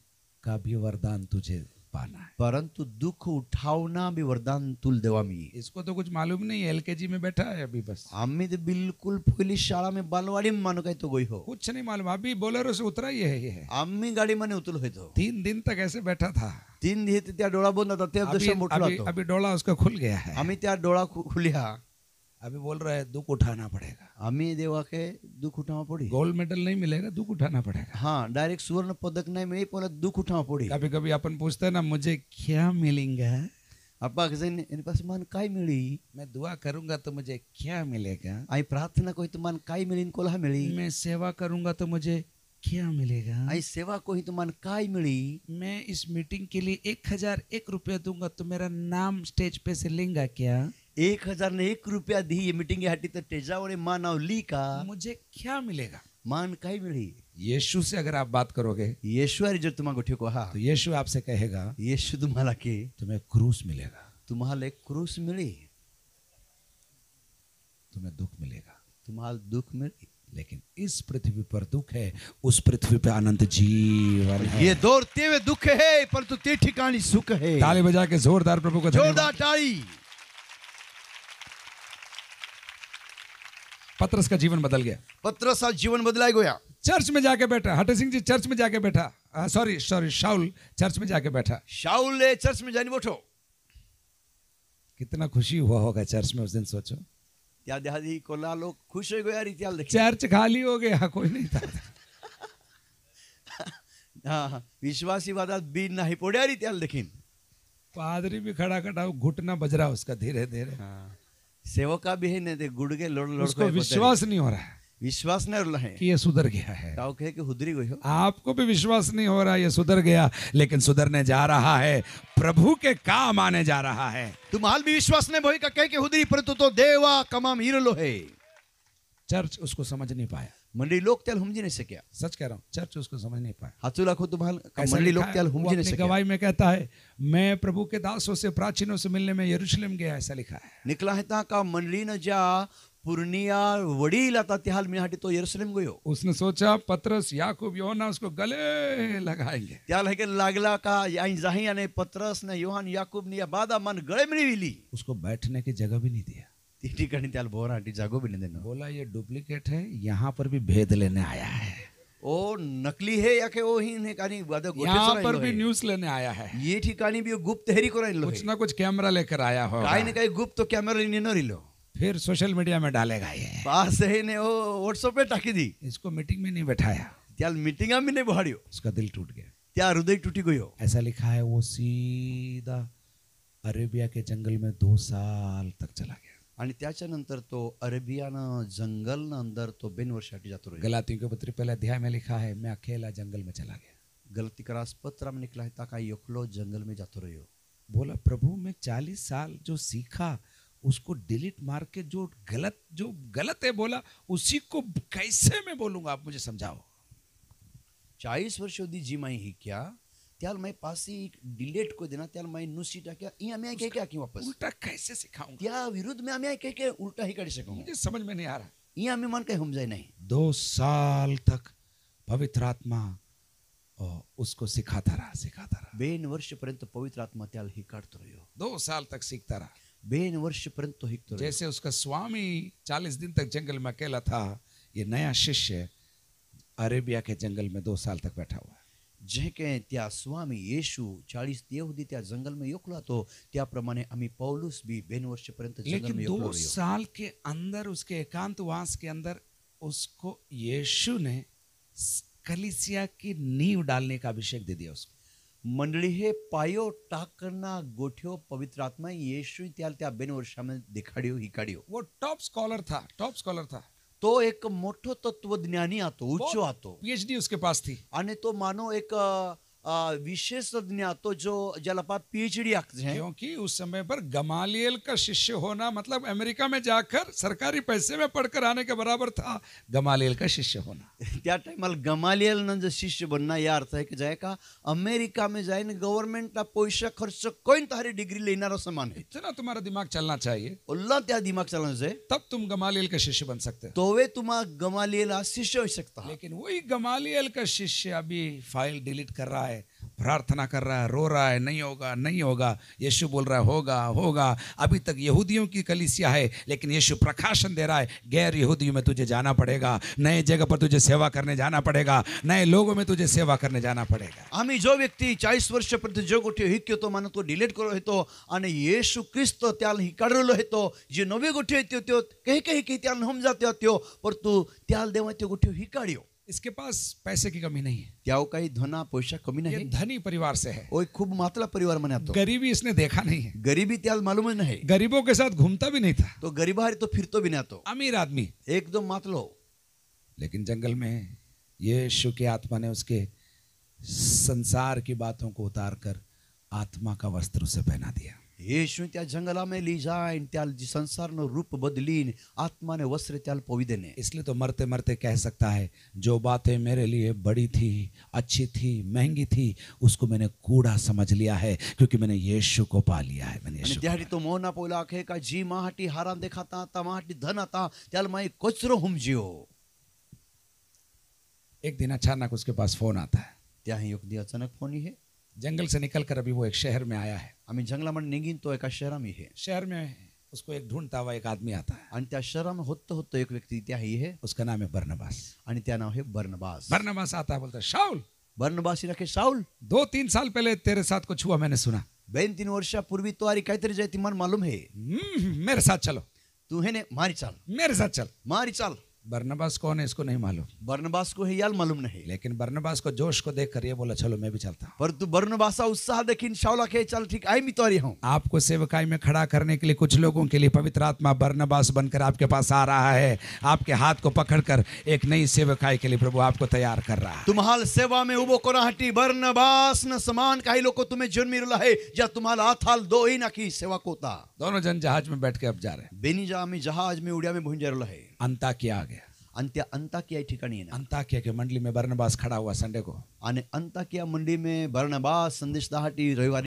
का भी वरदान तुझे पाना है परंतु दुख उठावना भी वरदान तुल देवामी इसको तो कुछ मालूम नहीं एलकेजी में बैठा है अभी बस हमें तो बिल्कुल पुलिस शाला में बालवाड़ी में मानो कहीं तो गई हो कुछ नहीं मालूम अभी बोलेरो से उतरा ही है ये है अम्मी गाड़ी मैंने उतर हुए तो तीन दिन तक ऐसे बैठा था तीन दिन डोला बोलना था तो। अभी, डोला उसका खुल गया है अमित त्या डोला खुलिया अभी बोल रहा है दुख उठाना पड़ेगा हमें देवा के दुख उठाना पड़ी गोल्ड मेडल नहीं मिलेगा दुख उठाना पड़ेगा हाँ डायरेक्ट सुवर्ण पदक नहीं मिले बोला दुख उठाना पड़ी कभी कभी अपन पूछते हैं ना मुझे क्या मिलेंगे अब्बा किसी ने पास मन का मिली मैं दुआ करूंगा तो मुझे क्या मिलेगा आई प्रार्थना कोई तो मन मिली इनको मिली मैं सेवा करूंगा तो मुझे क्या मिलेगा आई सेवा को ही तो मन मिली मैं इस मीटिंग के लिए एक हजार एक रुपया दूंगा तो मेरा नाम स्टेज पे से लेंगा क्या एक हजार ने एक रुपया दी ये मीटिंग हटी तो टेजावड़े मान और ली का मुझे क्या मिलेगा मान का ही मिली यीशु से अगर आप बात करोगे यीशु जो तुम्हारे गोठे को हाँ तो यीशु आपसे कहेगा यीशु तुम्हारा के तुम्हें क्रूस मिलेगा तुम्हारे क्रूस मिली तुम्हें दुख मिलेगा तुम्हारे दुख मिली लेकिन इस पृथ्वी पर दुख है उस पृथ्वी पर अनंत जीवन है ये दौड़ते हुए दुख है परंतु ते ठिकानी सुख है ताली बजा के जोरदार प्रभु का जोरदार ताली पत्रस का जीवन बदल गया पत्रस का जीवन बदला गया चर्च में जाके बैठा हटे सिंह जी चर्च में जाके बैठा सॉरी सॉरी शाउल चर्च में जाके बैठा शाउल ने चर्च में जाने बैठो कितना खुशी हुआ होगा चर्च में उस दिन सोचो त्या देहादी कोला लोग खुश हो गया रित्याल चर्च खाली हो गया हाँ, कोई नहीं था हाँ, हाँ विश्वासीवादात बी नाही पोड्या रित्याल देखीन पादरी भी खड़ा खड़ा घुटना बज रहा उसका धीरे धीरे हाँ सेवका भी है नहीं थे तो गुड़ के लोड़ लोड़ उसको विश्वास नहीं हो रहा है विश्वास नहीं हो रहा है कि ये सुधर गया है ताऊ कहे कि हुदरी गई हो आपको भी विश्वास नहीं हो रहा ये सुधर गया लेकिन सुधरने जा रहा है प्रभु के काम आने जा रहा है तुम हाल भी विश्वास नहीं भोई का कह के हुदरी पर तो देवा कमाम हीरलो है चर्च उसको समझ नहीं पाया मंडली लोक त्याल समझी नहीं सके सच कह रहा हूँ चर्च उसको समझ नहीं पाया हाथों लाखों तो भाल लोग त्याला समझी नहीं सके गवाही में कहता है मैं प्रभु के दासों से प्राचीनों से मिलने में यरूशलेम गया ऐसा लिखा है निकला है का मंडली न जा पूर्णिया वड़ी आता त्याल हटी तो यरूशलेम गयो उसने सोचा पत्रस याकूब योहना उसको गले लगाएंगे लागला का पत्रस ने योहान याकूब ने या बादा मन गले मिळविली उसको बैठने की जगह भी नहीं दिया बोला ये है यहाँ पर भी भेद लेने आया है ओ नकली है या के ओ ही पर भी न्यूज लेने आया है ये भी गुप्त हेरी को कुछ ना कुछ कैमरा लेकर आया हो ना गुप्त तो कैमरा लेने न रिलो फिर सोशल मीडिया में डालेगा ये पास है ने ओ व्हाट्सएप पे टाकी दी इसको मीटिंग में नहीं बैठाया त्याल मीटिंग में नहीं बहाड़ियो उसका दिल टूट गया क्या हृदय टूटी गयो ऐसा लिखा है वो सीधा अरेबिया के जंगल में दो साल तक चला गया आणि त्याच्यानंतर तो अरेबियानं जंगल अंदर तो बिन वर्षाटी जातो गलातियों के पत्र पहले अध्याय में लिखा है मैं अकेला जंगल में चला गया गलती का पत्र में निकला है ताका यकलो जंगल में जाते रहे बोला प्रभु मैं चालीस साल जो सीखा उसको डिलीट मार के जो गलत जो गलत है बोला उसी को कैसे मैं बोलूंगा आप मुझे समझाओ चालीस वर्षों दी जी माई ही क्या त्याल मैं पासी डिलेट को देना त्याल मैं नुसी टाक्या ये हमें क्या क्या क्यों वापस उल्टा कैसे सिखाऊं त्या विरुद्ध में हमें क्या क्या उल्टा ही कर सकूं मुझे समझ में नहीं आ रहा ये हमें मन के समझे नहीं दो साल तक पवित्र आत्मा उसको सिखाता रहा सिखाता रहा बेन वर्ष पर्यंत पवित्र आत्मा त्याल ही काटतो रह्यो दो साल तक सीखता रहा बेन वर्ष पर्यंत तो हिकतो जैसे उसका स्वामी चालीस दिन तक जंगल में अकेला था ये नया शिष्य अरेबिया के जंगल में दो साल तक बैठा हुआ है જે કે ઇતિહાસ સ્વામી યેશુ 40 દિવસ દીવ દીતા જંગલ મે યોકલાતો તે પ્રમાણે અમે પાઉલસ બી બેન વર્ષ પરેંત જંગલ મે યોકરાયો લેકિન દો સાલ કે અંદર ઉસકે એકાંત વાસ કે અંદર ઉસકો યેશુ ને કલસીયા કી નીવ ડાલને કા અભિષેક દે દિયા ઉસમે મંડળી હે પાયો તાકrna ગોઠ્યો પવિત્ર આત્મા યેશુ ઇ ત્યા બેન વર્ષા મે દેખાડ્યો હીકાડ્યો વો ટોપ સ્કોલર થા ટોપ સ્કોલર થા તો એક મોટો તત્વજ્ઞાની હતો ઊંચો હતો પીએચડી उसके पास थी અને તો માનો એક विशेषज्ञ तो जो जलपात पीएचडी हैं क्योंकि उस समय पर गमालियल का शिष्य होना मतलब अमेरिका में जाकर सरकारी पैसे में पढ़कर आने के बराबर था गमालियल का शिष्य होना क्या टाइम गमालियल शिष्य बनना यह अर्थ है कि जाय का अमेरिका में जाए गवर्नमेंट का पैसा खर्च कोई तुम्हारी तो डिग्री लेना समान है इतना तुम्हारा दिमाग चलना चाहिए उल्ला दिमाग चलना चाहिए तब तुम गमालियल का शिष्य बन सकते तो वे तुम्हारा गमालियल शिष्य हो सकता लेकिन वही गमालियल का शिष्य अभी फाइल डिलीट कर रहा है प्रार्थना कर रहा है रो रहा है नहीं होगा नहीं होगा यीशु बोल रहा है होगा होगा अभी तक यहूदियों की कलिसिया है लेकिन यीशु प्रकाशन दे रहा है गैर यहूदियों में तुझे जाना पड़ेगा नए जगह पर तुझे सेवा करने जाना पड़ेगा नए लोगों में तुझे सेवा करने जाना पड़ेगा हमें जो चालीस वर्ष प्रति जो गुठियो हिक तो मला तो डिलीट करो तो अने येशू क्रिस्त कर लो होतो जे नवी गोष्टी होती होत्यो कहीं कहीं कहीं त्याल हम जाते हो पर तू त्याल देवा त्यो ही हिकाड्यो इसके पास पैसे की कमी नहीं है वो कहीं धना पैसा कमी नहीं धनी परिवार से है और खूब मातला परिवार मने तो गरीबी इसने देखा नहीं है गरीबी त्याग मालूम नहीं गरीबों के साथ घूमता भी नहीं था तो हारी तो फिर तो भी नहीं तो अमीर आदमी एकदम मातलो लेकिन जंगल में शु की आत्मा ने उसके संसार की बातों को उतार कर आत्मा का वस्त्र उसे पहना दिया యేషు त्या में ली जाय त्या संसारनं रूप बदलीन ने वस्त्र त्याल पवी देने इसलिए तो मरते मरते कह सकता है जो बातें मेरे लिए बड़ी थी अच्छी थी महंगी थी उसको मैंने कूड़ा समझ लिया है क्योंकि मैंने यीशु को पा लिया है मैंने यीशु त्यासाठी तो मोना पोला खे का जी माहटी हाराम देखाता ता माहटी धन आता त्याला माई कचरो हम जियो एक दिन अचानक उसके पास फोन आता है त्याही ही अचानक फोन ही है जंगल से निकल कर अभी वो एक शहर में आया है आम्ही मन निगिन तो एक शहर में है शहर में उसको एक ढूंढता हुआ एक आदमी आता है आणि त्या शहरामध्ये होत होत एक व्यक्ति त्या ही है उसका नाम है बर्नबास आणि नाम है बर्नबास बर्नबास आता है बोलता शाउल बर्नबास ही रखे शाउल दो तीन साल पहले तेरे साथ कुछ हुआ मैंने सुना बेन तीन वर्ष पूर्वी तो अरे काहीतरी जायती मन मालूम है हम्म, मेरे साथ चलो तू है ने मारी चल मेरे साथ चल मारी चल बर्नबास कौन है इसको नहीं मालूम बर्नबास को है याल मालूम नहीं लेकिन बर्नबास को जोश को देख कर ये बोला चलो मैं भी चलता पर तू बर्नबासा उत्साह देखिन शावला के चल ठीक आई मी हूँ आपको सेवकाई में खड़ा करने के लिए कुछ लोगों के लिए पवित्र आत्मा बर्नबास बनकर आपके पास आ रहा है आपके हाथ को पकड़ कर एक नई सेवकाई के लिए प्रभु आपको तैयार कर रहा है तुम्हाल सेवा में उबो हटी बर्नबास न समान ही लोग तुम्हें जन्मी रुला है या तुम्हाल आथाल दो ही ना की सेवा कोता दोनों जन जहाज में बैठ के अब जा रहे बेनी जा जहाज में उड़िया में भूंजा रुला है अंताकिया आ गया अंत्य अंताकिया ठिकाणी आहे अंताकिया के मंडली में बरनबास खड़ा हुआ संडे को अंताकिया मंडी में बरनबास संदेश दहाटी रविवारी